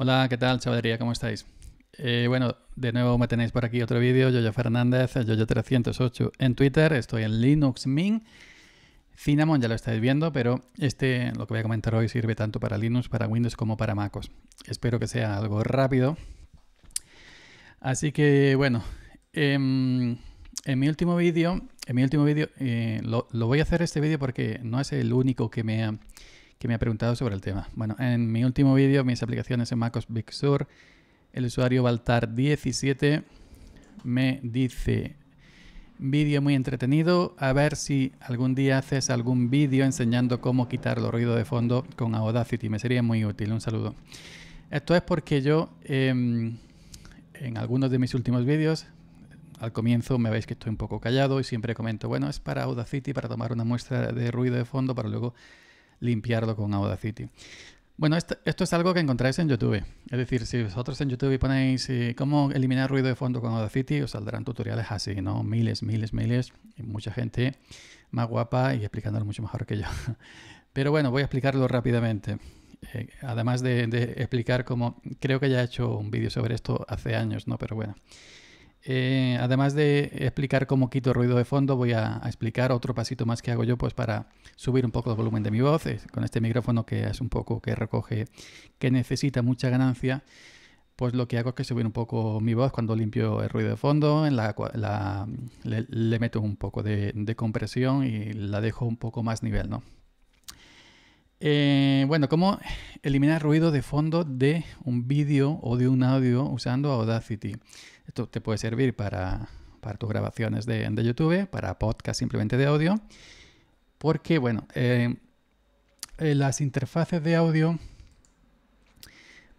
Hola, ¿qué tal, chavalería? ¿Cómo estáis? Eh, bueno, de nuevo me tenéis por aquí otro vídeo, yo, Fernández, Yoyo308 en Twitter, estoy en Linux Mint, Cinnamon ya lo estáis viendo, pero este, lo que voy a comentar hoy sirve tanto para Linux, para Windows como para MacOS. Espero que sea algo rápido. Así que, bueno, em, en mi último vídeo, en mi último vídeo, eh, lo, lo, voy a hacer este vídeo porque no es el único que me ha que me ha preguntado sobre el tema. Bueno, en mi último vídeo, mis aplicaciones en MacOS Big Sur, el usuario Baltar17 me dice, vídeo muy entretenido, a ver si algún día haces algún vídeo enseñando cómo quitar los ruidos de fondo con Audacity, me sería muy útil, un saludo. Esto es porque yo em, en algunos de mis últimos vídeos al comienzo me veis que estoy un poco callado y siempre comento, bueno, es para Audacity para tomar una muestra de ruido de fondo para luego limpiarlo con Audacity. Bueno, esto, es algo que encontráis en YouTube. Es decir, si vosotros en YouTube ponéis eh, cómo eliminar ruido de fondo con Audacity, os saldrán tutoriales así, ¿no? Miles, miles, miles. mucha gente más guapa y explicándolo mucho mejor que yo. Pero bueno, voy a explicarlo rápidamente. Eh, además de, de, explicar cómo... Creo que ya he hecho un vídeo sobre esto hace años, ¿no? Pero bueno. Eh, además de explicar cómo quito ruido de fondo, voy a, explicar otro pasito más que hago yo pues para subir un poco el volumen de mi voz con este micrófono que es un poco que recoge, que necesita mucha ganancia. Pues lo que hago es que subir un poco mi voz cuando limpio el ruido de fondo, le, meto un poco de, compresión y la dejo un poco más nivel, eh, bueno, ¿cómo eliminar ruido de fondo de un vídeo o de un audio usando Audacity? Esto te puede servir para, tus grabaciones de, YouTube, para podcast simplemente de audio, porque, bueno, eh, eh, las interfaces de audio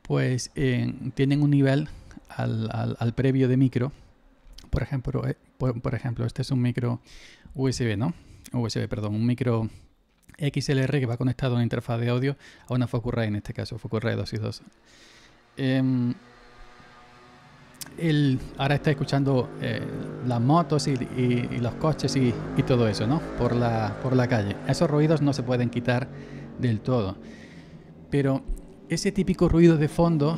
pues eh, tienen un nivel al, previo de micro. Por ejemplo, por, ejemplo, este es un micro USB, ¿no? USB, perdón, un micro XLR que va conectado a una interfaz de audio a una Focusrite, en este caso Focusrite y 2 ahora está escuchando eh, las motos y, los coches y, todo eso, ¿no? Por la, calle. Esos ruidos no se pueden quitar del todo. Pero ese típico ruido de fondo,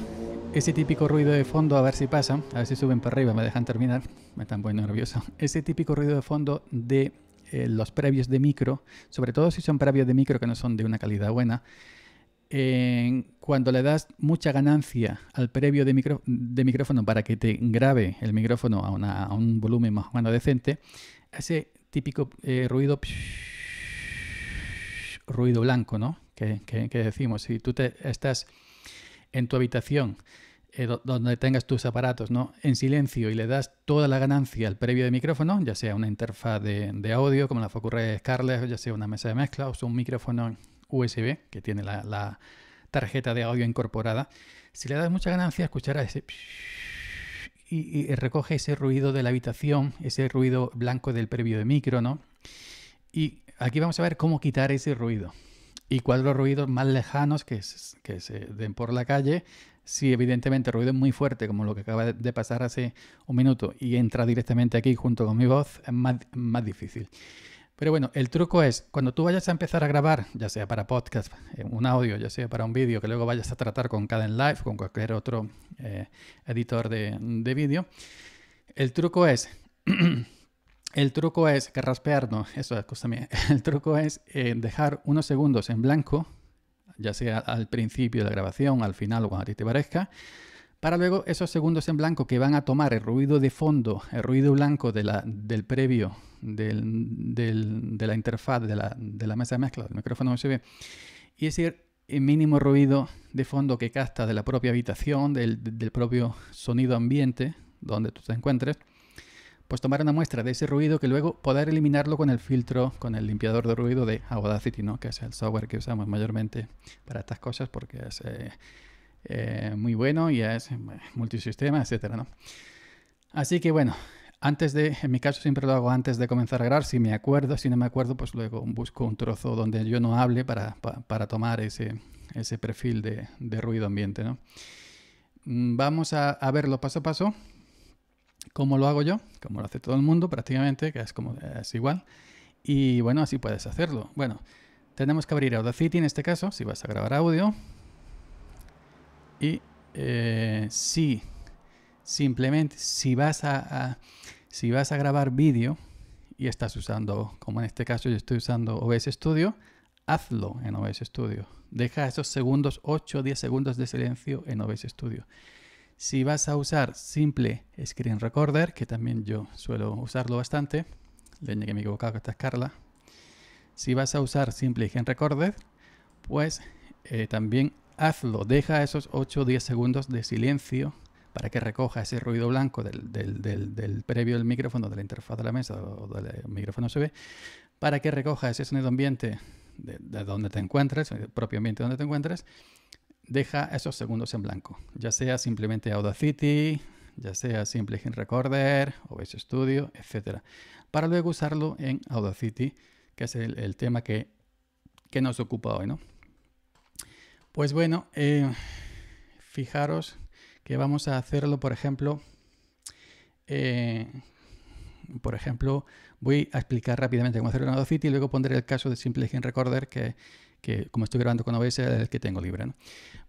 ese típico ruido de fondo, a ver si pasan, a ver si suben para arriba, me dejan terminar, me están poniendo nervioso. Ese típico ruido de fondo de eh, los previos de micro, sobre todo si son previos de micro que no son de una calidad buena, cuando le das mucha ganancia al previo de, de, micrófono para que te grabe el micrófono a, un volumen más o decente, ese típico eh, ruido, ruido blanco, ¿no? Que, decimos, si tú te, estás en tu habitación, eh, donde tengas tus aparatos, ¿no? En silencio y le das toda la ganancia al previo de micrófono, ya sea una interfaz de, audio como la Focusrite Scarlett, ya sea una mesa de mezcla o un micrófono USB que tiene la, tarjeta de audio incorporada, si le das mucha ganancia a ese y, y, recoge ese ruido de la habitación, ese ruido blanco del previo de micro, ¿no? Y aquí vamos a ver cómo quitar ese ruido y cuáles los ruidos más lejanos que, se den por la calle. Si evidentemente el ruido es muy fuerte, como lo que acaba de pasar hace un minuto, y entra directamente aquí junto con mi voz, es más, más difícil. Pero bueno, el truco es, cuando tú vayas a empezar a grabar, ya sea para podcast, eh, un audio, ya sea para un vídeo, que luego vayas a tratar con Caden Live, con cualquier otro eh, editor de, vídeo, el truco es... El truco es que raspear, eso es El truco es eh, dejar unos segundos en blanco, ya sea al principio de la grabación, al final o cuando a ti te parezca, para luego esos segundos en blanco que van a tomar el ruido de fondo, el ruido blanco del previo, de la interfaz, de la, mesa de mezcla, del micrófono USB, y ese mínimo ruido de fondo que capta de la propia habitación, del, propio sonido ambiente donde tú te encuentres, pues tomar una muestra de ese ruido que luego poder eliminarlo con el filtro, con el limpiador de ruido de Audacity, ¿no? que es el software que usamos mayormente para estas cosas porque es... Eh, eh, muy bueno, y es eh, multisistema, etcétera, ¿no? Así que bueno, antes de, en mi caso siempre lo hago antes de comenzar a grabar, si me acuerdo, si no me acuerdo, pues luego busco un trozo donde yo no hable para, tomar ese, perfil de, ruido ambiente, ¿no? Mm, vamos a, verlo paso a paso, como lo hago yo, como lo hace todo el mundo prácticamente, que es, como, es igual, y bueno, así puedes hacerlo. Bueno, tenemos que abrir Audacity en este caso, si vas a grabar audio, y eh, si simplemente si vas a, si vas a grabar vídeo y estás usando, como en este caso yo estoy usando OBS Studio, hazlo en OBS Studio. Deja esos segundos, 8 o 10 segundos de silencio en OBS Studio. Si vas a usar simple Screen Recorder, que también yo suelo usarlo bastante, leña que me he equivocado que esta Carla. Si vas a usar simple Screen Recorder, pues eh, también hazlo, deja esos 8 o 10 segundos de silencio para que recoja ese ruido blanco del, previo del micrófono, de la interfaz de la mesa o del eh, micrófono USB, para que recoja ese sonido ambiente de, donde te encuentres, el eh, propio ambiente donde te encuentres, deja esos segundos en blanco, ya sea simplemente Audacity, ya sea Simple Hint Recorder, OBS Studio, etc. Para luego usarlo en Audacity, que es el, tema que, que nos ocupa hoy, ¿no? Pues bueno, eh, fijaros que vamos a hacerlo, por ejemplo, eh, por ejemplo, voy a explicar rápidamente cómo hacer un Audacity y luego pondré el caso de Simple Recorder, que, como estoy grabando con OBS es el que tengo libre.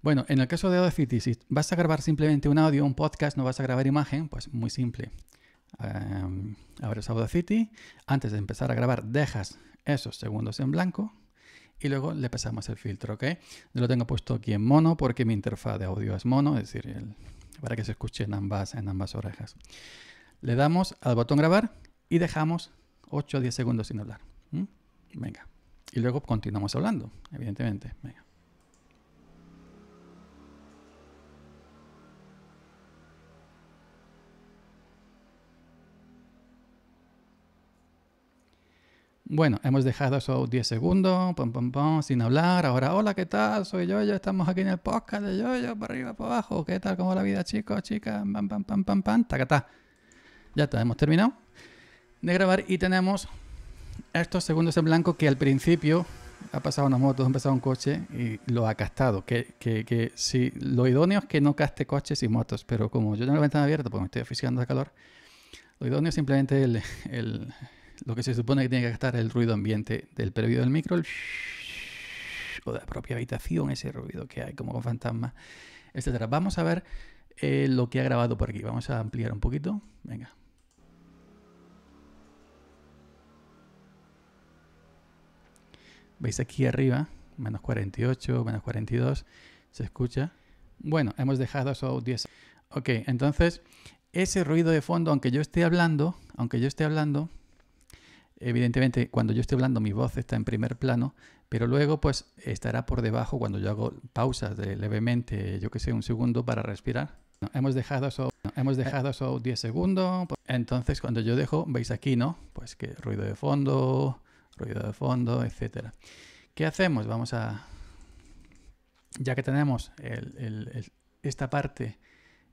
Bueno, en el caso de Audacity, si vas a grabar simplemente un audio, un podcast, no vas a grabar imagen, pues muy simple. Em, abres Audacity, antes de empezar a grabar dejas esos segundos en blanco y luego le pasamos el filtro, ¿ok? Yo lo tengo puesto aquí en mono porque mi interfaz de audio es mono, es decir, para que se escuche en ambas, en ambas orejas. Le damos al botón grabar y dejamos 8 o 10 segundos sin hablar. Venga. Y luego continuamos hablando, evidentemente. Venga. Bueno, hemos dejado esos 10 segundos, sin hablar. Ahora, hola, ¿qué tal? Soy yo, yo estamos aquí en el podcast de yo, yo, para arriba, para abajo. ¿Qué tal? ¿Cómo la vida, chicos, chicas? Pam, pam, pam, pam, pam, tacatá. Ya está, hemos terminado de grabar y tenemos estos segundos en blanco que al principio ha pasado una motos, ha pasado un coche y lo ha castado. Que, lo idóneo es que no caste coches y motos, pero como yo tengo la ventana abierta porque me estoy aficionando de calor, lo idóneo es simplemente el lo que se supone que tiene que estar el ruido ambiente del previo del micro, o de la propia habitación, ese ruido que hay como con fantasma, etcétera. Vamos a ver eh, lo que ha grabado por aquí. Vamos a ampliar un poquito. Venga. Veis aquí arriba, menos 48, menos 42, se escucha. Bueno, hemos dejado esos 10. Ok, entonces ese ruido de fondo, aunque yo esté hablando, aunque yo esté hablando, evidentemente cuando yo estoy hablando mi voz está en primer plano, pero luego pues estará por debajo cuando yo hago pausas de levemente, yo que sé, un segundo para respirar. hemos dejado eso, hemos dejado 10 segundos, pues, entonces cuando yo dejo, veis aquí, ¿no? Pues que ruido de fondo, ruido de fondo, etcétera. ¿Qué hacemos? Vamos a... Ya que tenemos esta parte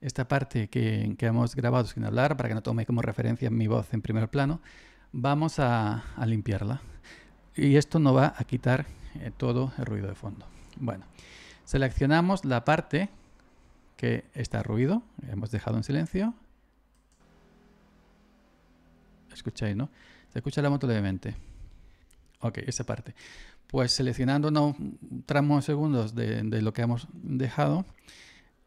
esta parte que hemos grabado sin hablar para que no tome como referencia mi voz en primer plano, vamos a, limpiarla. Y esto no va a quitar eh, todo el ruido de fondo. Bueno, seleccionamos la parte que está ruido, hemos dejado en silencio. Escucháis, ¿no? Se escucha la moto levemente. Ok, esa parte. Pues seleccionando un tramos de segundos de, de lo que hemos dejado,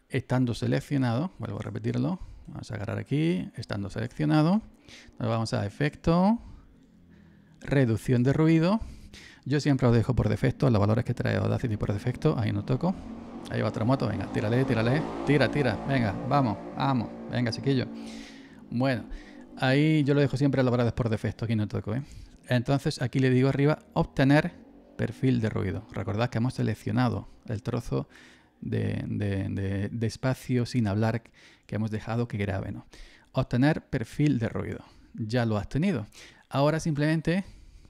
estando seleccionado, vuelvo a repetirlo, vamos a agarrar aquí, estando seleccionado, nos vamos a efecto, reducción de ruido. Yo siempre lo dejo por defecto los valores que trae Audacity por defecto. Ahí no toco. Ahí va otra moto. Venga, tírale, tírale. Tira, tira. Venga, vamos, vamos. Venga, chiquillo. Bueno, ahí yo lo dejo siempre a los valores por defecto. Aquí no toco, ¿eh? Entonces aquí le digo arriba obtener perfil de ruido. Recordad que hemos seleccionado el trozo de, de espacio sin hablar que hemos dejado que grabe, ¿no? obtener perfil de ruido. Ya lo has tenido. Ahora simplemente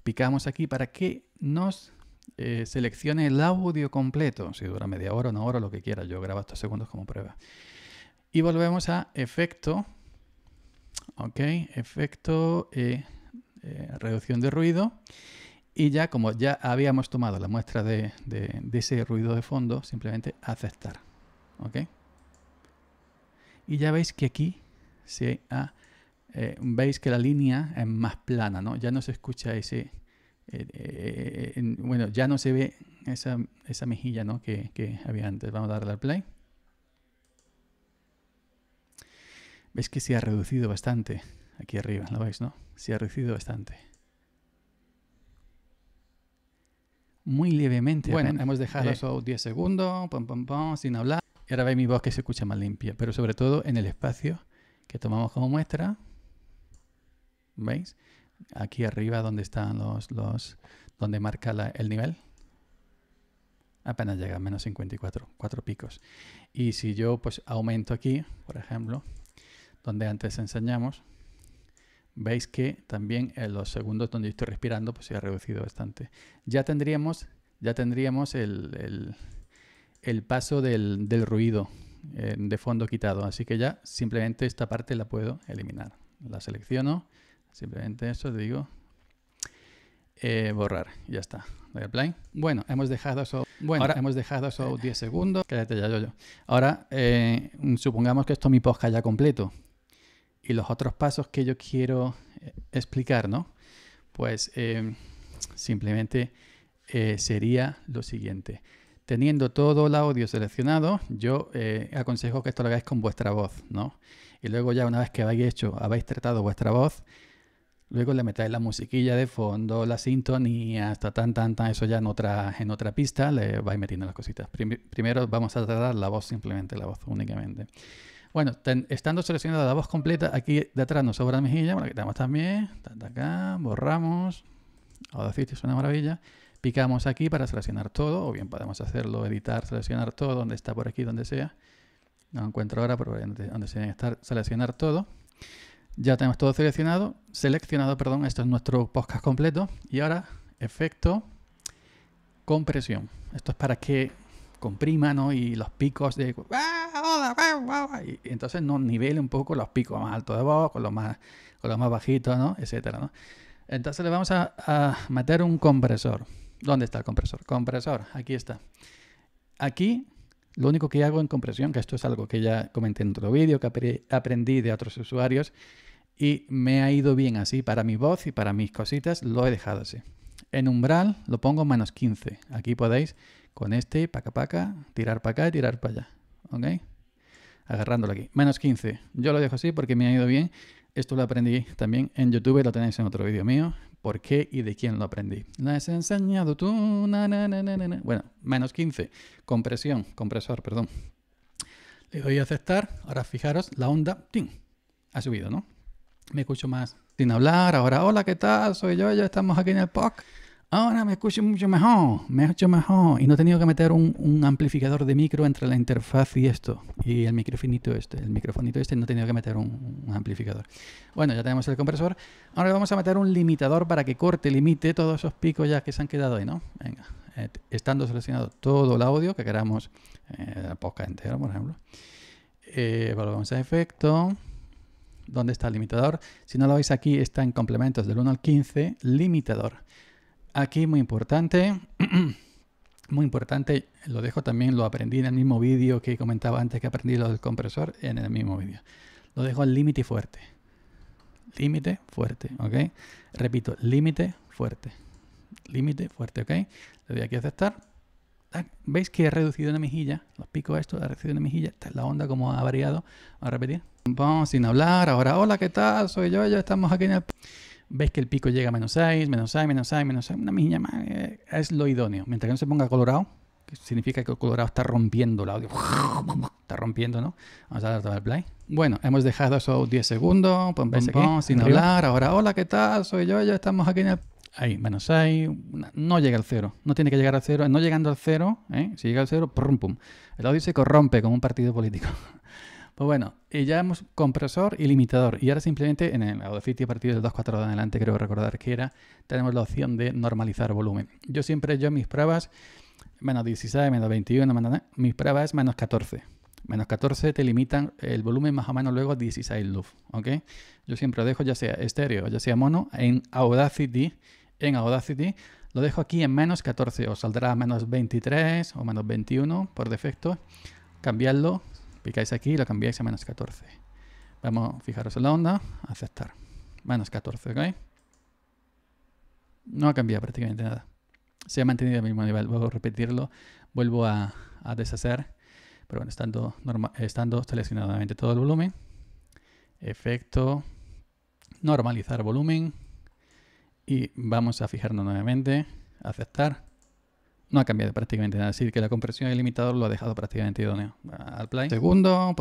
picamos aquí para que nos eh, seleccione el audio completo. Si dura media hora, una hora, lo que quiera. Yo grabo estos segundos como prueba. Y volvemos a efecto. Ok, efecto, eh, eh, reducción de ruido. Y ya como ya habíamos tomado la muestra de, de, ese ruido de fondo, simplemente aceptar. ¿Ok? Y ya veis que aquí Ah, eh, veis que la línea es más plana, ¿no? Ya no se escucha ese... Eh, eh, bueno, ya no se ve esa, mejilla ¿no? que, había antes. Vamos a darle al play. Veis que se ha reducido bastante. Aquí arriba, ¿lo veis, no? Se ha reducido bastante. Muy levemente. Bueno, hemos dejado solo 10 segundos, pom, pom, pom, sin hablar. Y ahora veis mi voz que se escucha más limpia, pero sobre todo en el espacio que tomamos como muestra, ¿veis? Aquí arriba donde están los, los donde marca el nivel, apenas llega a menos 54, cuatro picos. Y si yo pues aumento aquí, por ejemplo, donde antes enseñamos, veis que también en los segundos donde estoy respirando pues se ha reducido bastante. Ya tendríamos, ya tendríamos el, paso del, del ruido de fondo quitado. Así que ya simplemente esta parte la puedo eliminar. La selecciono, simplemente eso digo, eh, borrar. Ya está. Bueno, hemos dejado eso. Bueno, hemos dejado eso 10 segundos. ya, yo, Ahora, eh, supongamos que esto es mi podcast ya completo. Y los otros pasos que yo quiero eh, explicar, ¿no? Pues simplemente sería lo siguiente. Teniendo todo el audio seleccionado, yo eh, aconsejo que esto lo hagáis con vuestra voz, ¿no? Y luego ya una vez que habéis hecho, habéis tratado vuestra voz, luego le metáis la musiquilla de fondo, la sintonía, hasta tan, tan, tan, eso ya en otra, en otra pista, le vais metiendo las cositas. Primero vamos a tratar la voz, simplemente la voz únicamente. Bueno, estando seleccionada la voz completa, aquí de atrás nos sobra la mejilla, la quitamos también, acá, borramos, ahora es una maravilla. Picamos aquí para seleccionar todo, o bien podemos hacerlo, editar, seleccionar todo, donde está por aquí, donde sea. No encuentro ahora, pero donde se estar, seleccionar todo. Ya tenemos todo seleccionado, seleccionado, perdón, esto es nuestro podcast completo. Y ahora, efecto, compresión. Esto es para que comprima, ¿no? Y los picos de... Ah, ah, ah, y entonces nos nivele un poco los picos más altos de voz, con los más, con los más bajitos, ¿no? Etcétera, Entonces le vamos a meter un compresor. ¿Dónde está el compresor? Compresor, aquí está. Aquí lo único que hago en compresión, que esto es algo que ya comenté en otro vídeo, que aprendí de otros usuarios y me ha ido bien así para mi voz y para mis cositas, lo he dejado así. En umbral lo pongo menos 15. Aquí podéis con este, paca paca, tirar para acá y tirar para allá. ¿Ok? Agarrándolo aquí. Menos 15. Yo lo dejo así porque me ha ido bien. Esto lo aprendí también en YouTube, lo tenéis en otro vídeo mío por qué y de quién lo aprendí. no has enseñado tú, Bueno, menos 15, compresión, compresor, perdón. Le doy a aceptar, ahora fijaros, la onda, ¡tin! Ha subido, ¿no? Me escucho más sin hablar, ahora, hola, ¿qué tal? Soy yo, ya estamos aquí en el POC ahora me escucho mucho mejor, me escucho mejor. Y no he tenido que meter un, amplificador de micro entre la interfaz y esto. Y el microfinito este, el microfonito este, no he tenido que meter un, amplificador. Bueno, ya tenemos el compresor. Ahora vamos a meter un limitador para que corte, limite todos esos picos ya que se han quedado ahí, ¿no? Venga, eh, estando seleccionado todo el audio que queramos, eh, la poca entera, por ejemplo. Eh, volvemos a efecto. ¿Dónde está el limitador? Si no lo veis aquí, está en complementos del 1 al 15, limitador. Aquí muy importante, muy importante, lo dejo también, lo aprendí en el mismo vídeo que comentaba antes que aprendí lo del compresor, en el mismo vídeo. Lo dejo al límite fuerte. Límite fuerte, ¿ok? Repito, límite fuerte. Límite fuerte, ¿ok? Le doy aquí a aceptar. ¿Veis que he reducido una mejilla? Los picos esto, he reducido una mejilla. Esta es la onda como ha variado. a repetir. Vamos sin hablar. Ahora, hola, ¿qué tal? Soy yo, ya estamos aquí en el ves que el pico llega a menos 6, menos 6, menos 6, menos 6, una miña eh, es lo idóneo. Mientras que no se ponga colorado, que significa que el colorado está rompiendo el audio. Está rompiendo, ¿no? Vamos a dar todo play. Bueno, hemos dejado esos 10 segundos, sin hablar. Ahora, hola, ¿qué tal? Soy yo, ya estamos aquí en el... Ahí, menos 6, no llega al cero, no tiene que llegar al cero, no llegando al cero, ¿eh? si llega al cero, pum, El audio se corrompe como un partido político. Pues bueno, y ya hemos compresor y limitador. Y ahora simplemente en el Audacity a partir del 2.4 de adelante, creo recordar que era, tenemos la opción de normalizar volumen. Yo siempre, yo mis pruebas, menos 16, menos 21, menos, mis pruebas es menos 14. Menos 14 te limitan el volumen más o menos luego 16 luf, ¿ok? Yo siempre lo dejo ya sea estéreo, ya sea mono, en Audacity, en Audacity, lo dejo aquí en menos 14, o saldrá menos 23 o menos 21 por defecto. Cambiarlo Picáis aquí y lo cambiáis a menos 14. Vamos, a fijaros en la onda, aceptar. Menos 14, ¿ok? No ha cambiado prácticamente nada. Se ha mantenido el mismo nivel. Vuelvo a repetirlo, vuelvo a, deshacer. Pero bueno, estando, estando seleccionado nuevamente todo el volumen. Efecto, normalizar volumen. Y vamos a fijarnos nuevamente, aceptar no ha cambiado prácticamente nada. así decir, que la compresión del limitador lo ha dejado prácticamente idóneo al play. Segundo,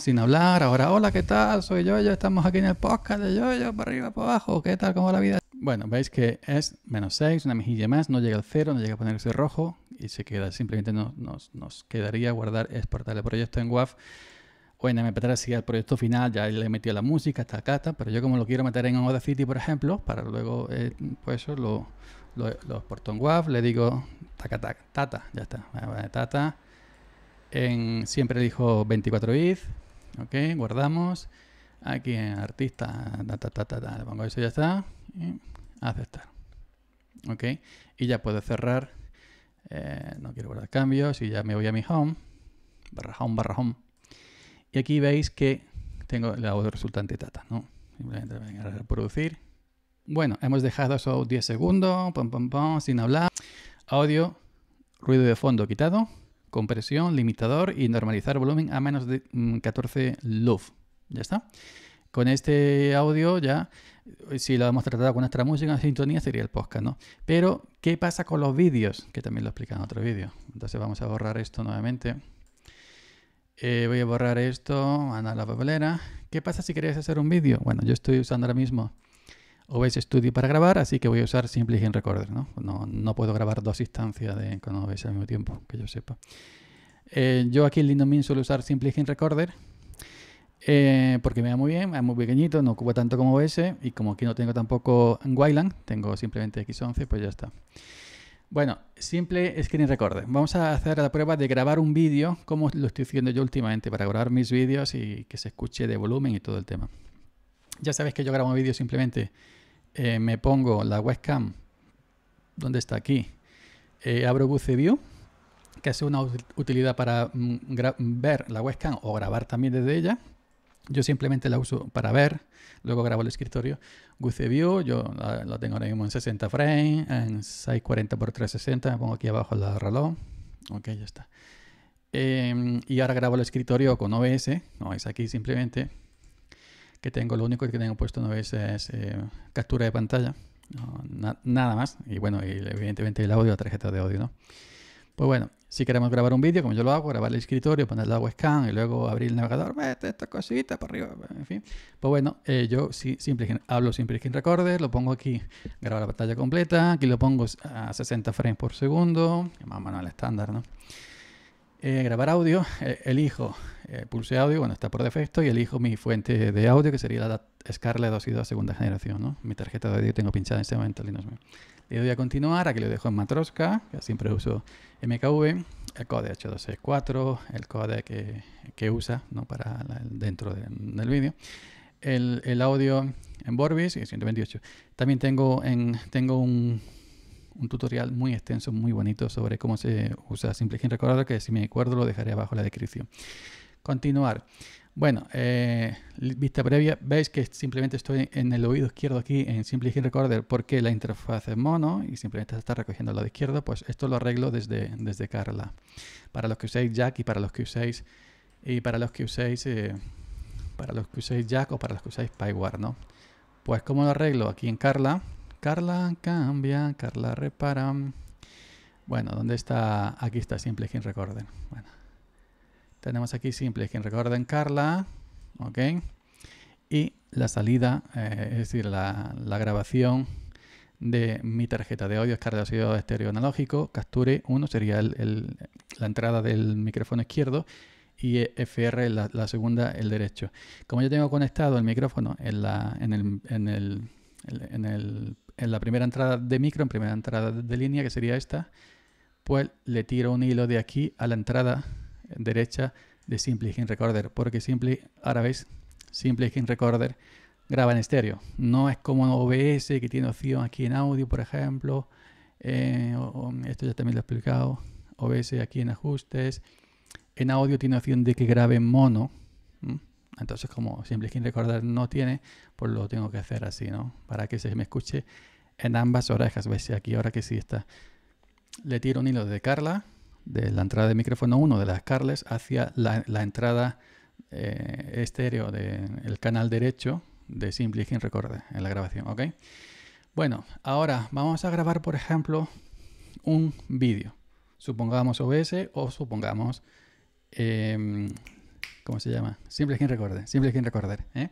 sin hablar. Ahora, hola, ¿qué tal? Soy yo, yo estamos aquí en el podcast de yo, yo, para arriba, para abajo. ¿Qué tal? ¿Cómo va la vida? Bueno, veis que es menos 6, una mejilla más, no llega al cero, no llega a ponerse rojo y se queda. Simplemente nos, nos, nos quedaría guardar, exportar el proyecto en WAV bueno, me 3 si el proyecto final ya le he metido la música, está cata, pero yo como lo quiero meter en City, por ejemplo, para luego, eh, pues eso, lo, lo, lo, exporto en WAV, le digo taca, taca, tata, ya está, tata. En, siempre dijo 24 bit, ok, guardamos. Aquí en artista, ta, le pongo eso, ya está. aceptar. Ok, y ya puedo cerrar. Eh, no quiero guardar cambios y ya me voy a mi home, barra home, barra home. Y aquí veis que tengo el audio resultante tata, ¿no? Simplemente voy a reproducir. Bueno, hemos dejado esos 10 segundos, pom pom sin hablar. Audio, ruido de fondo quitado, compresión, limitador y normalizar volumen a menos de 14 mm, luft. Ya está. Con este audio ya, si lo hemos tratado con nuestra música en sintonía, sería el podcast, ¿no? Pero, ¿qué pasa con los vídeos? Que también lo explican en otro vídeo. Entonces vamos a borrar esto nuevamente. Eh, voy a borrar esto, a la papelera. ¿Qué pasa si queréis hacer un vídeo? Bueno, yo estoy usando ahora mismo OBS Studio para grabar, así que voy a usar Simple Recorder, ¿no? ¿no? puedo grabar dos instancias de, con OBS al mismo tiempo, que yo sepa. Eh, yo aquí en Linux suelo usar Simple Recorder eh, porque me da muy bien, es muy pequeñito, no ocupa tanto como OBS y como aquí no tengo tampoco Wayland, tengo simplemente X11, pues ya está. Bueno, simple screen recorder. Vamos a hacer la prueba de grabar un vídeo, como lo estoy haciendo yo últimamente, para grabar mis vídeos y que se escuche de volumen y todo el tema. Ya sabéis que yo grabo vídeos simplemente, eh, me pongo la webcam, donde está aquí, eh, abro Buce que es una utilidad para mm, ver la webcam o grabar también desde ella. Yo simplemente la uso para ver, luego grabo el escritorio. With View, yo la, tengo ahora mismo en 60 frames, en 640 x 360, me pongo aquí abajo el reloj. Ok, ya está. Em, y ahora grabo el escritorio con OBS, no es aquí simplemente, que tengo, lo único que tengo puesto en OBS es eh, captura de pantalla, nada más. Y bueno, y evidentemente el audio, la tarjeta de audio, ¿no? Pues bueno, si queremos grabar un vídeo, como yo lo hago, grabar el escritorio, poner la scan y luego abrir el navegador, mete esta cosita para arriba, en fin. Pues bueno, eh, yo si simple, hablo siempre skin recorder, lo pongo aquí, grabar la pantalla completa, aquí lo pongo a 60 frames por segundo, más o menos al estándar, ¿no? Eh, grabar audio, eh, elijo, pulse audio, bueno, está por defecto, y elijo mi fuente de audio, que sería la Scarlett 2 y 2 segunda generación, ¿no? Mi tarjeta de audio tengo pinchada en este momento, Linux. Le doy a continuar, aquí lo dejo en Matroska, que siempre uso MKV, el codec H264, el codec que, usa ¿no? para dentro del vídeo, el, audio en Borbis y 128. También tengo, en, tengo un, un tutorial muy extenso, muy bonito sobre cómo se usa SimpleGen Recorder, que si me acuerdo lo dejaré abajo en la descripción. Continuar. Bueno, eh, vista previa, veis que simplemente estoy en el oído izquierdo aquí en Simple Hit Recorder porque la interfaz es mono y simplemente está recogiendo lo lado izquierdo, pues esto lo arreglo desde, desde Carla. Para los que uséis Jack y para los que uséis y para los que uséis eh, para los que uséis Jack o para los que usáis PyWare, ¿no? Pues como lo arreglo aquí en Carla. Carla cambia, Carla repara. Bueno, ¿dónde está? Aquí está Simple Hit Recorder. Bueno tenemos aquí simple, que en Carla, ¿ok? Y la salida, eh, es decir, la, grabación de mi tarjeta de audio es audio estéreo analógico, capture 1 sería la entrada del micrófono izquierdo y e FR la, la, segunda, el derecho. Como yo tengo conectado el micrófono en, la, en, en la primera entrada de micro, en primera entrada de línea, que sería esta, pues le tiro un hilo de aquí a la entrada derecha de Simple Game Recorder, porque Simple, ahora veis, Simple Game Recorder graba en estéreo. No es como OBS que tiene opción aquí en audio, por ejemplo. Eh, esto ya también lo he explicado. OBS aquí en ajustes. En audio tiene opción de que grabe en mono. Entonces, como Simple Hint Recorder no tiene, pues lo tengo que hacer así, ¿no? Para que se me escuche en ambas orejas. ¿Veis? Aquí ahora que sí está. Le tiro un hilo de Carla de la entrada de micrófono 1 de las Carles hacia la, entrada eh, estéreo del canal derecho de Simple Hint Recorder en la grabación, ¿ok? Bueno, ahora vamos a grabar, por ejemplo, un vídeo. Supongamos OBS o supongamos... Em, ¿Cómo se llama? Simple Hint Recorder. Simple Recorder. ¿eh?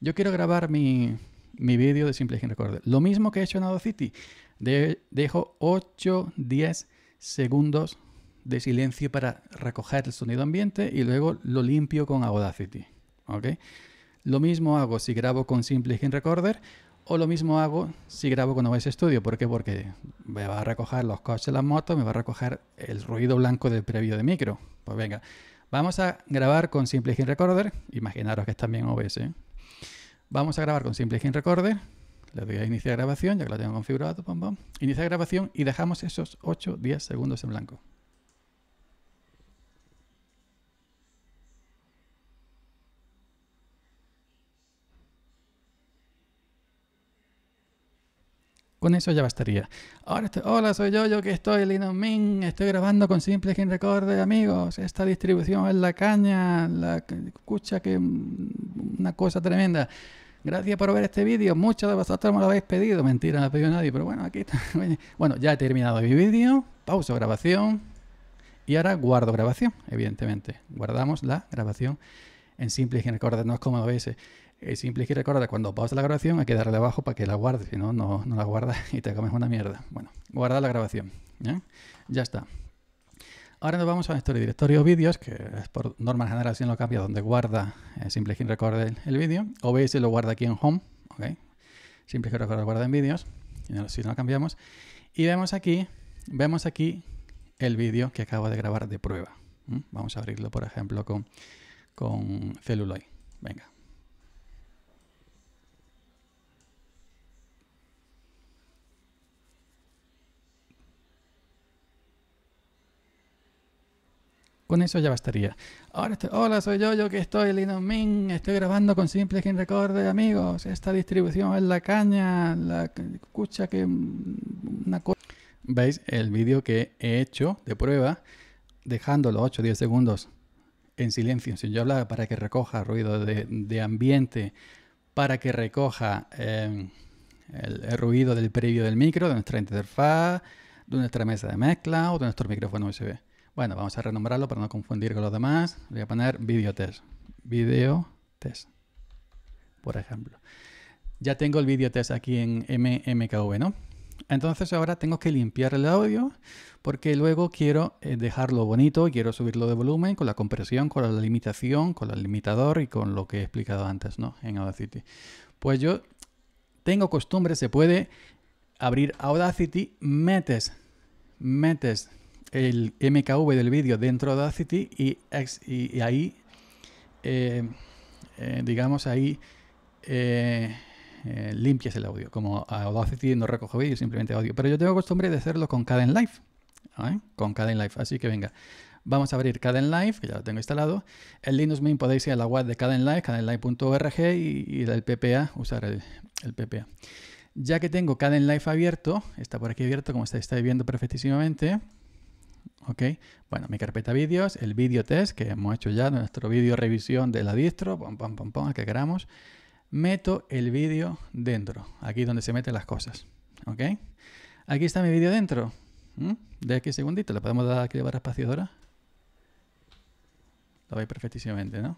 Yo quiero grabar mi, mi vídeo de Simple Hint Recorder. Lo mismo que he hecho en Audacity. De, dejo 8, 10 segundos de silencio para recoger el sonido ambiente y luego lo limpio con Audacity. ¿okay? Lo mismo hago si grabo con Simple Hint Recorder o lo mismo hago si grabo con OBS Studio. ¿Por qué? Porque me va a recoger los coches, las motos, me va a recoger el ruido blanco del previo de micro. Pues venga, vamos a grabar con Simple Hint Recorder. Imaginaros que es también OBS. ¿eh? Vamos a grabar con Simple Hint Recorder. Le doy a iniciar grabación, ya que lo tengo configurado. Pom, Inicia grabación y dejamos esos 8-10 segundos en blanco. Con eso ya bastaría. Ahora hola, soy yo, yo que estoy, lino min estoy grabando con Simple Game Recorder, amigos. Esta distribución es la caña, la escucha que mm, una cosa tremenda. Gracias por ver este vídeo. Muchos de vosotros me lo habéis pedido. Mentira, no ha pedido nadie, pero bueno, aquí está. Bueno, ya he terminado mi vídeo. Pauso grabación. Y ahora guardo grabación, evidentemente. Guardamos la grabación en simple que recorda, no es como a veces. es eh, simple que recorda, cuando pausa la grabación hay que darle abajo para que la guarde, si no, no, la guarda y te comes una mierda. Bueno, guarda la grabación. Ya está. Ahora nos vamos a nuestro directorio vídeos, que es por norma general si no lo cambia, donde guarda eh, simple que recorda el, o vídeo. si lo guarda aquí en home, ¿ok? Simple que recorda guarda en vídeos, si no, lo cambiamos. Y vemos aquí, vemos aquí el vídeo que acabo de grabar de prueba. Vamos a abrirlo, por ejemplo, con con celuloid. Venga. Con eso ya bastaría. Ahora hola, soy yo, yo que estoy, Linux Min, Estoy grabando con Simple Skin Record, amigos. Esta distribución es la caña, la escucha que una cosa. ¿Veis el vídeo que he hecho de prueba? dejándolo, los 8 10 segundos en silencio. Si yo hablaba para que recoja ruido de, ambiente, para que recoja em, el, ruido del previo del micro, de nuestra interfaz, de nuestra mesa de mezcla o de nuestro micrófono USB. Bueno, vamos a renombrarlo para no confundir con los demás. Voy a poner video test. Video test, por ejemplo. Ya tengo el video test aquí en MMKV, ¿no? Entonces ahora tengo que limpiar el audio porque luego quiero eh, dejarlo bonito, quiero subirlo de volumen con la compresión, con la limitación, con el limitador y con lo que he explicado antes ¿no? en Audacity. Pues yo tengo costumbre, se puede abrir Audacity, metes, metes el MKV del vídeo dentro de Audacity y, y, ahí, eh, eh, digamos ahí eh, limpias el audio. Como Audacity no recoge vídeo, simplemente audio. Pero yo tengo costumbre de hacerlo con Caden Live. ¿eh? Con Caden Así que venga. Vamos a abrir Caden Live, que ya lo tengo instalado. El Linux Mint podéis ir a la web de Caden Live, cadenlive.org y, y, el PPA, usar el, PPA. Ya que tengo Caden abierto, está por aquí abierto, como estáis, viendo perfectísimamente. Ok, bueno, mi carpeta vídeos, el vídeo test que hemos hecho ya, nuestro vídeo revisión de la distro, pam pam pam, que queramos meto el vídeo dentro. Aquí donde se meten las cosas. ¿Ok? Aquí está mi vídeo dentro. ¿Mm? De aquí segundito. Le podemos dar aquí para barra espaciadora. Lo veis perfectísimamente, ¿no?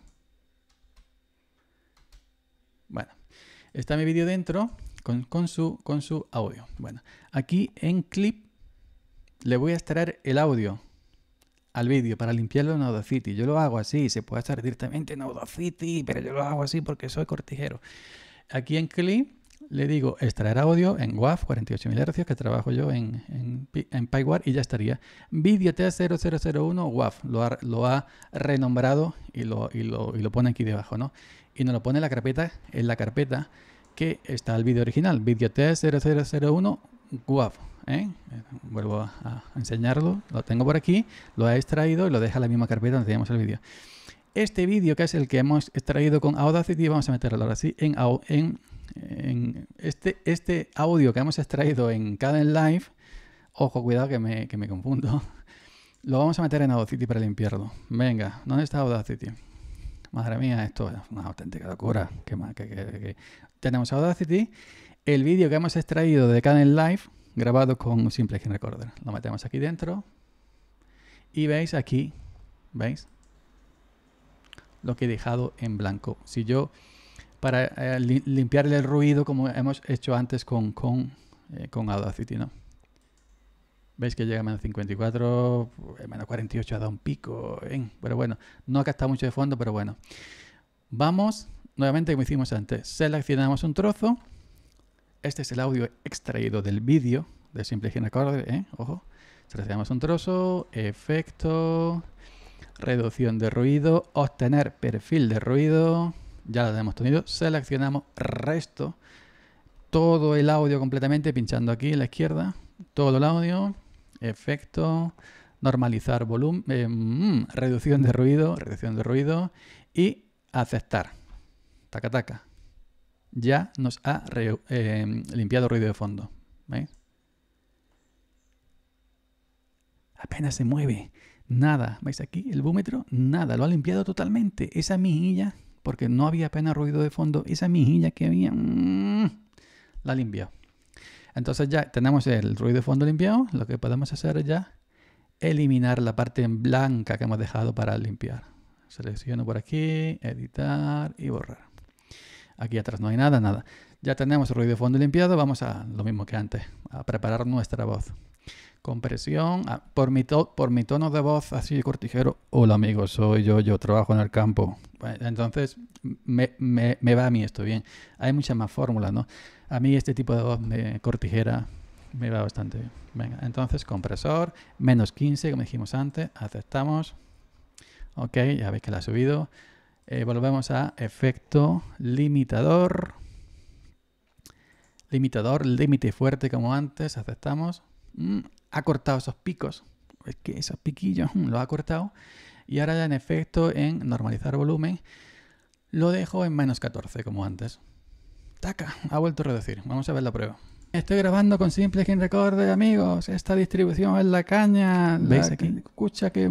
Bueno. Está mi vídeo dentro con, su, con su audio. Bueno. Aquí en clip le voy a extraer el audio al vídeo para limpiarlo en Audacity. Yo lo hago así, se puede hacer directamente en Audacity, pero yo lo hago así porque soy cortijero. Aquí en Cli le digo extraer audio en WAV 48.000 Hz, que trabajo yo en, en, en y ya estaría. t 0001 WAV, lo ha, renombrado y lo, lo, pone aquí debajo, ¿no? Y nos lo pone en la carpeta, en la carpeta que está el vídeo original, t 0001 WAV ¿eh? Vuelvo a, enseñarlo, lo tengo por aquí, lo he extraído y lo deja en la misma carpeta donde teníamos el vídeo. Este vídeo, que es el que hemos extraído con Audacity, vamos a meterlo ahora sí en, en, en este, este, audio que hemos extraído en Caden Live. Ojo, cuidado que me, confundo. Lo vamos a meter en Audacity para limpiarlo. Venga, ¿dónde está Audacity? Madre mía, esto es una auténtica locura. ¿Qué Tenemos Audacity, el vídeo que hemos extraído de Caden Live, grabado con un simple Game recorder. Lo metemos aquí dentro. Y veis aquí, ¿veis? Lo que he dejado en blanco. Si yo, para eh, limpiarle el ruido como hemos hecho antes con, con, eh, Audacity, ¿no? Veis que llega a menos 54, eh, menos 48 ha dado un pico, pero bueno, no ha captado mucho de fondo, pero bueno. Vamos, nuevamente como hicimos antes, seleccionamos un trozo este es el audio extraído del vídeo de Simple Higiene ¿eh? ojo. Seleccionamos un trozo, efecto, reducción de ruido, obtener perfil de ruido, ya lo tenemos tenido, seleccionamos resto, todo el audio completamente, pinchando aquí a la izquierda, todo el audio, efecto, normalizar volumen, eh, mm, reducción de ruido, reducción de ruido y aceptar. Taca, taca ya nos ha em, limpiado ruido de fondo. Apenas se mueve. Nada. ¿Veis aquí? El búmetro, nada. Lo ha limpiado totalmente. Esa mijilla, porque no había apenas ruido de fondo, esa mijilla que había, mm, la la limpiado. Entonces ya tenemos el ruido de fondo limpiado. Lo que podemos hacer es ya eliminar la parte en blanca que hemos dejado para limpiar. Selecciono por aquí, editar y borrar. Aquí atrás no hay nada, nada. Ya tenemos el ruido de fondo limpiado, vamos a lo mismo que antes, a preparar nuestra voz. Compresión, ah, por, mi por mi tono de voz así cortijero, hola amigos, soy yo, yo trabajo en el campo. entonces me, va a mí esto bien. Hay muchas más fórmulas, ¿no? A mí este tipo de voz cortijera me va bastante bien. Venga, entonces compresor, menos 15 como dijimos antes, aceptamos. Ok, ya veis que la ha subido. Eh, volvemos a efecto limitador. Limitador, límite fuerte como antes, aceptamos. Mm, ha cortado esos picos. Es que esos piquillos mm, lo ha cortado. Y ahora ya en efecto en normalizar volumen lo dejo en menos 14 como antes. Taca, ha vuelto a reducir. Vamos a ver la prueba. Estoy grabando con Simple Game Record, amigos. Esta distribución es la caña. ¿Veis aquí? Que escucha que...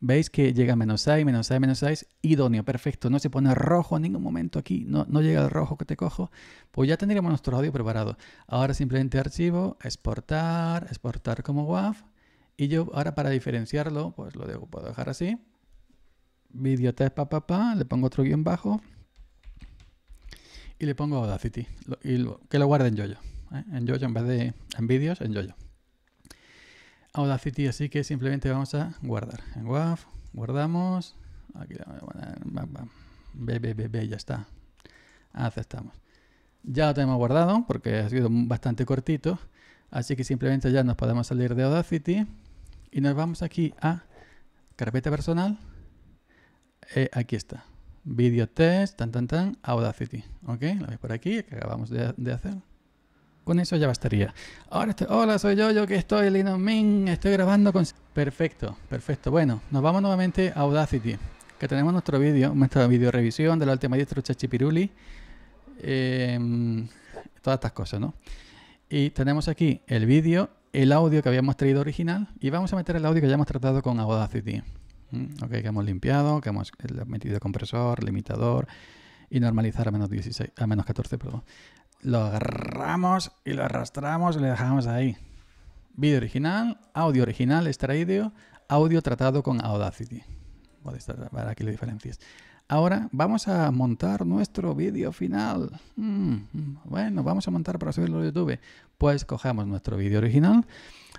¿Veis que llega menos 6, menos 6, menos 6? Idóneo, perfecto. No se pone rojo en ningún momento aquí. No, llega el rojo que te cojo. Pues ya tendríamos nuestro audio preparado. Ahora simplemente archivo, exportar, exportar como WAV. Y yo ahora para diferenciarlo, pues lo dejo, puedo dejar así. Videotest, pa, pa, pa. Le pongo otro guión bajo. Y le pongo Audacity. que lo guarden yo yo. ¿eh? en Jojo en vez de en vídeos, en Jojo. Audacity, así que simplemente vamos a guardar. En WAF, guardamos. Aquí ya está. Aceptamos. Ya lo tenemos guardado porque ha sido bastante cortito. Así que simplemente ya nos podemos salir de Audacity y nos vamos aquí a carpeta personal. Eh, aquí está. Video test, tan tan tan, Audacity. ¿Ok? Lo veis por aquí que acabamos de hacer. Con eso ya bastaría. Ahora hola, soy yo, yo que estoy, Linux Min. estoy grabando con... Perfecto, perfecto. Bueno, nos vamos nuevamente a Audacity, que tenemos nuestro vídeo, nuestra video revisión de la última Chachipiruli, eh, todas estas cosas, ¿no? Y tenemos aquí el vídeo, el audio que habíamos traído original, y vamos a meter el audio que ya hemos tratado con Audacity. Ok, que hemos limpiado, que eh, hemos metido compresor, limitador y normalizar a menos, 16, a menos 14. Perdón lo agarramos y lo arrastramos y lo dejamos ahí. Vídeo original, audio original extraído, audio tratado con Audacity. para que lo diferencies. Ahora vamos a montar nuestro vídeo final. Mm, mm, bueno, vamos a montar para subirlo a YouTube. Pues cogemos nuestro vídeo original,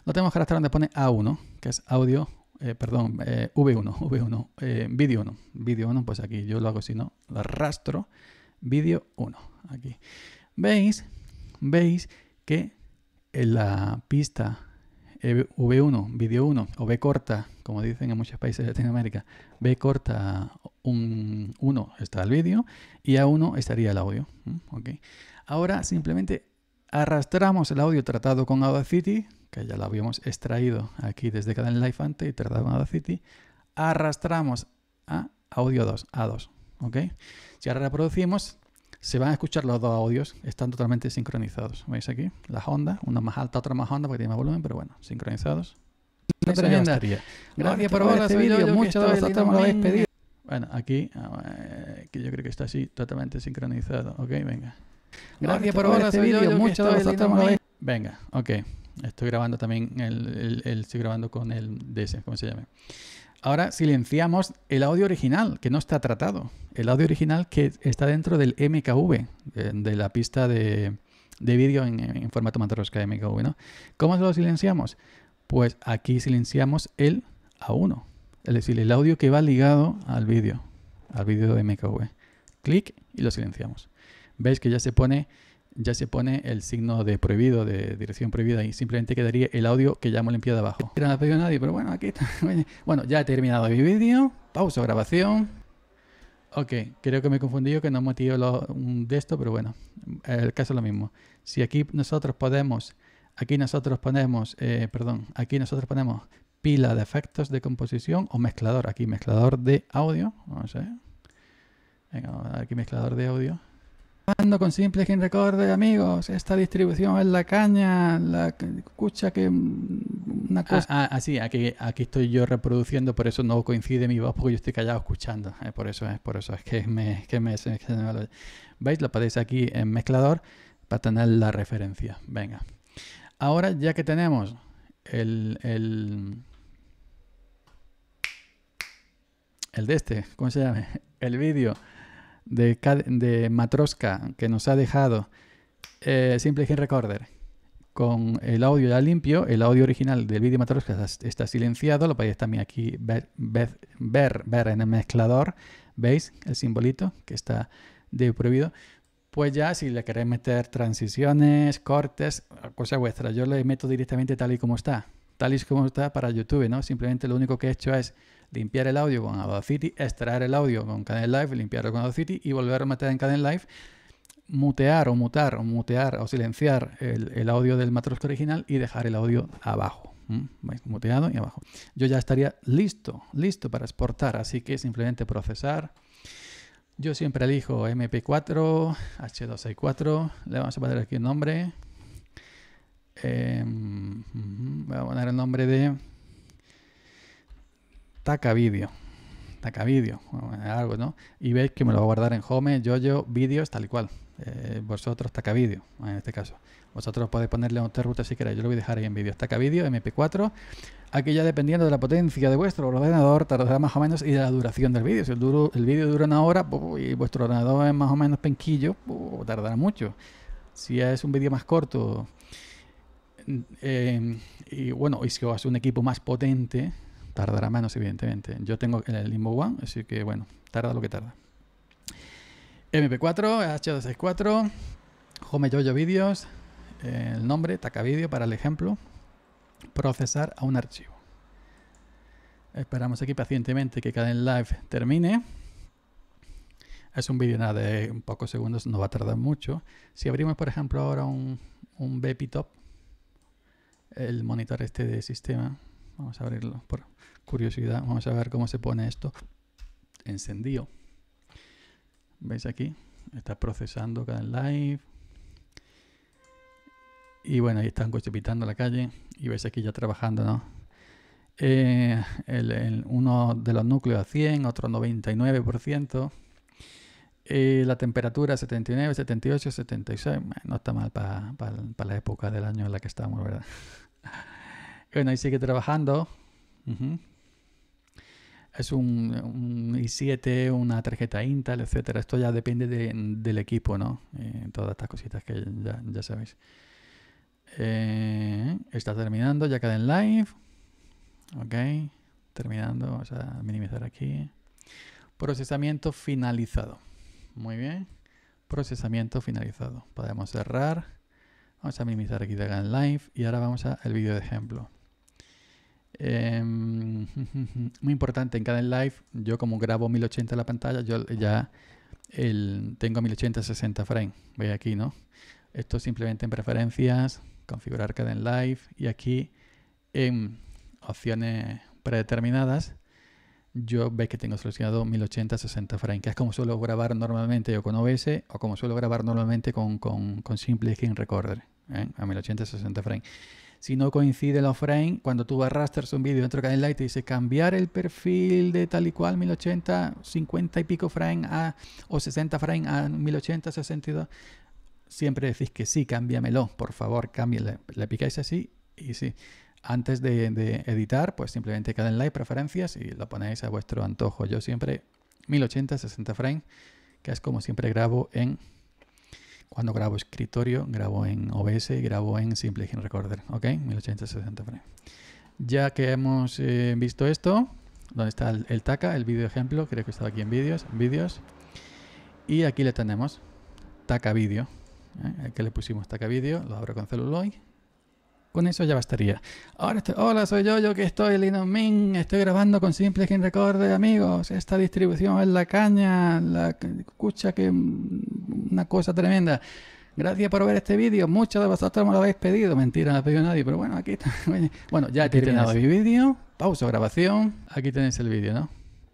lo tenemos que arrastrar donde pone A1, que es audio, eh, perdón, eh, V1, V1, eh, vídeo 1. Vídeo 1, pues aquí yo lo hago si no, lo arrastro, vídeo 1, aquí veis, veis que en la pista V1, vídeo 1 o B corta, como dicen en muchos países de Latinoamérica, B corta 1 está el vídeo y A1 estaría el audio. Ahora simplemente arrastramos el audio tratado con Audacity, que ya lo habíamos extraído aquí desde Canal Life antes y tratado con Audacity, arrastramos a audio 2, A2. ¿okay? Si ahora reproducimos, se van a escuchar los dos audios, están totalmente sincronizados. ¿Veis aquí? Las ondas, una más alta, otra más honda porque tiene más volumen, pero bueno, sincronizados. No Gracias por ver este vídeo, muchas gracias, Estamos Bueno, aquí, ah, eh, que yo creo que está así, totalmente sincronizado. Ok, venga. Gracias por ver este vídeo, muchas gracias, Estamos Venga, ok. Estoy grabando también, el, estoy grabando con el DS, ¿cómo se llama? Ahora silenciamos el audio original que no está tratado. El audio original que está dentro del MKV, eh, de, la pista de, vídeo en, formato de MKV. ¿no? ¿Cómo lo silenciamos? Pues aquí silenciamos el A1, es decir, el audio que va ligado al vídeo, al vídeo de MKV. Clic y lo silenciamos. Veis que ya se pone ya se pone el signo de prohibido, de dirección prohibida, y simplemente quedaría el audio que ya hemos limpiado de abajo. No pedido nadie, pero bueno, aquí está. Bueno, ya he terminado mi vídeo. Pausa grabación. Ok, creo que me he confundido, que no he metido de esto, pero bueno, el caso es lo mismo. Si aquí nosotros podemos, aquí nosotros ponemos, eh, perdón, aquí nosotros ponemos pila de efectos de composición o mezclador, aquí mezclador de audio, a ver. Venga, aquí mezclador de audio con Simple record de amigos. Esta distribución es la caña, la escucha que mm, una ah, cosa. Ah, ah aquí, aquí, estoy yo reproduciendo, por eso no coincide mi voz porque yo estoy callado escuchando. Eh, por eso es, por eso es que me, que veis, lo podéis aquí en mezclador para tener la referencia. Venga. Ahora ya que tenemos el, el el de este, ¿cómo se llama? El vídeo de, Matroska que nos ha dejado eh, Simple Game Recorder con el audio ya limpio. El audio original del vídeo Matroska está, silenciado. Lo podéis también aquí ver, ver, en el mezclador. ¿Veis el simbolito que está de prohibido? Pues ya, si le queréis meter transiciones, cortes, cosa vuestra, yo le meto directamente tal y como está. Tal y como está para YouTube, ¿no? Simplemente lo único que he hecho es limpiar el audio con Audacity, extraer el audio con Kdenlive, Live, limpiarlo con Audacity y volver a meter en Kdenlive Live, mutear o mutar o mutear o silenciar el, audio del matrosco original y dejar el audio abajo. Muteado y abajo. Yo ya estaría listo, listo para exportar, así que simplemente procesar. Yo siempre elijo MP4, H264, le vamos a poner aquí un nombre. Em, voy a poner el nombre de Taca vídeo Taca vídeo algo, ¿no? Y veis que me lo va a guardar en Home, yo vídeos, tal y cual. Eh, vosotros, Taca vídeo en este caso. Vosotros podéis ponerle otra ruta si queréis. Yo lo voy a dejar ahí en vídeo. Taca vídeo MP4. Aquí ya dependiendo de la potencia de vuestro ordenador, tardará más o menos y de la duración del vídeo. Si el, vídeo dura una hora y vuestro ordenador es más o menos penquillo, tardará mucho. Si es un vídeo más corto, mm, eh, y bueno, y si os un equipo más potente, Tardará menos, evidentemente. Yo tengo el Limbo One, así que bueno, tarda lo que tarda. MP4, H264, Home Jojo Videos, el nombre, Tacavideo para el ejemplo. Procesar a un archivo. Esperamos aquí pacientemente que cada live termine. Es un vídeo de un pocos segundos, no va a tardar mucho. Si abrimos, por ejemplo, ahora un, un BPTop, el monitor este de sistema, Vamos a abrirlo por curiosidad. Vamos a ver cómo se pone esto. Encendido. ¿Veis aquí? Está procesando cada live. Y bueno, ahí están coche la calle. Y veis aquí ya trabajando, ¿no? Eh, uno de los núcleos a 100, otro 99%. Eh, la temperatura 79, 78, 76. No está mal para la época del año en la que estamos, ¿verdad? Bueno, ahí sigue trabajando. Es un, i7, una tarjeta Intel, etcétera. Esto ya depende del equipo, ¿no? Eh, todas estas cositas que ya, sabéis. Eh, está terminando, ya queda en live. Ok, terminando, vamos a minimizar aquí. Procesamiento finalizado. Muy bien. Procesamiento finalizado. Podemos cerrar. Vamos a minimizar aquí de en live y ahora vamos al vídeo de ejemplo. Em, muy importante, en cada live, yo como grabo 1080 la pantalla, yo ya tengo 1080 60 frames. aquí, ¿no? Esto simplemente en preferencias, configurar cada live y aquí en opciones predeterminadas yo veis que tengo seleccionado 1080 60 frames, que es como suelo grabar normalmente o con OBS o como suelo grabar normalmente con, con, con Simple skin Recorder, ¿eh? a 1080 60 frames si no coincide los frame, cuando tú arrastras un vídeo dentro de y te dice cambiar el perfil de tal y cual 1080, 50 y pico frame a, o 60 frame a 1080, 62. Siempre decís que sí, cámbiamelo, por favor, cámbiale. Le picáis así y sí. Antes de, editar, pues simplemente Light, preferencias y lo ponéis a vuestro antojo. Yo siempre 1080, 60 frame, que es como siempre grabo en cuando grabo escritorio, grabo en OBS y grabo en Simple Recorder, ¿ok? 1080-60 Ya que hemos eh, visto esto, ¿dónde está el, TACA, el vídeo ejemplo, creo que está aquí en vídeos, Y aquí le tenemos TACA vídeo, ¿eh? que le pusimos TACA vídeo, lo abro con celuloid con eso ya bastaría. Ahora hola, soy yo, yo que estoy, Linux Mint. Estoy grabando con Simple record Record, amigos. Esta distribución es la caña, la escucha que mm, una cosa tremenda. Gracias por ver este vídeo. Muchos de vosotros me lo habéis pedido. Mentira, no lo ha pedido nadie, pero bueno, aquí está. Bueno, ya he terminado mi vídeo. Pausa grabación. Aquí tenéis el vídeo,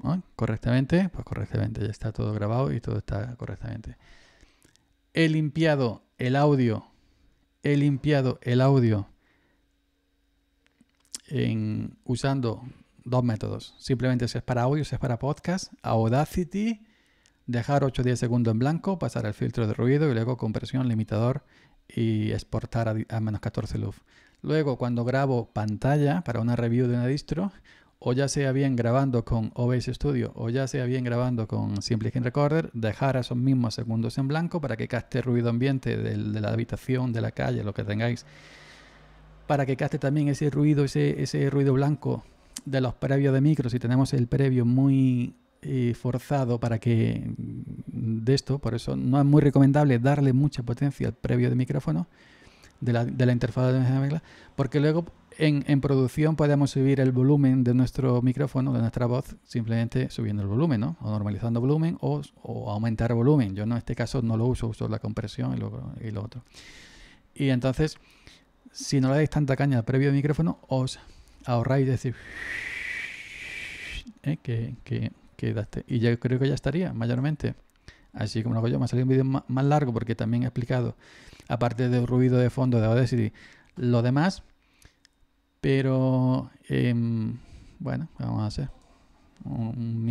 ¿no? Correctamente. Pues correctamente, ya está todo grabado y todo está correctamente. He limpiado el audio. He limpiado el audio usando dos métodos. Simplemente si es para audio, si es para podcast, Audacity, dejar 8 o 10 segundos en blanco, pasar al filtro de ruido y luego compresión, limitador y exportar a, menos 14 luz. Luego cuando grabo pantalla para una review de una distro, o ya sea bien grabando con OBS Studio o ya sea bien grabando con Simple Recorder, dejar esos mismos segundos en blanco para que caste ruido ambiente de la habitación, de la calle, lo que tengáis para que caste también ese ruido, ese, ruido blanco de los previos de micro, si tenemos el previo muy eh, forzado para que mm, de esto, por eso no es muy recomendable darle mucha potencia al previo de micrófono de la, de la interfaz de porque luego en, producción podemos subir el volumen de nuestro micrófono, de nuestra voz, simplemente subiendo el volumen, ¿no? O normalizando volumen o, aumentar volumen. Yo no, en este caso no lo uso, uso la compresión y lo, y lo otro. Y entonces si no le dais tanta caña al previo micrófono, os ahorráis decir eh, que, que, este". Y ya creo que ya estaría, mayormente. Así como lo hago yo, me ha un vídeo más, largo porque también he explicado, aparte del ruido de fondo de Audacity, lo demás. Pero em, bueno, vamos a hacer un,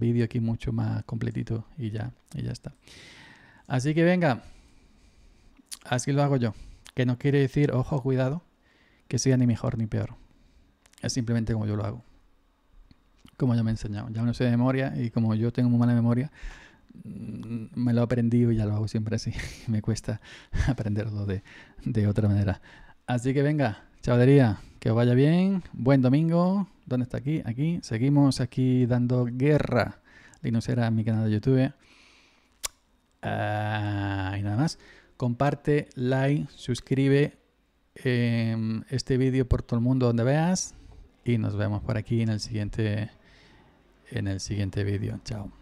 vídeo aquí mucho más completito y ya, y ya está. Así que venga, así lo hago yo. Que no quiere decir, ojo, cuidado, que sea ni mejor ni peor. Es simplemente como yo lo hago. Como yo me he enseñado. Ya no sé de memoria y como yo tengo muy mala memoria, mm, me lo he aprendido y ya lo hago siempre así. me cuesta aprenderlo de, otra manera. Así que venga, chavalería, que os vaya bien. Buen domingo. ¿Dónde está aquí? Aquí. Seguimos aquí dando guerra. no era mi canal de YouTube. Ah, y nada más comparte, like, suscribe em, este vídeo por todo el mundo donde veas y nos vemos por aquí en el siguiente en el siguiente vídeo. Chao.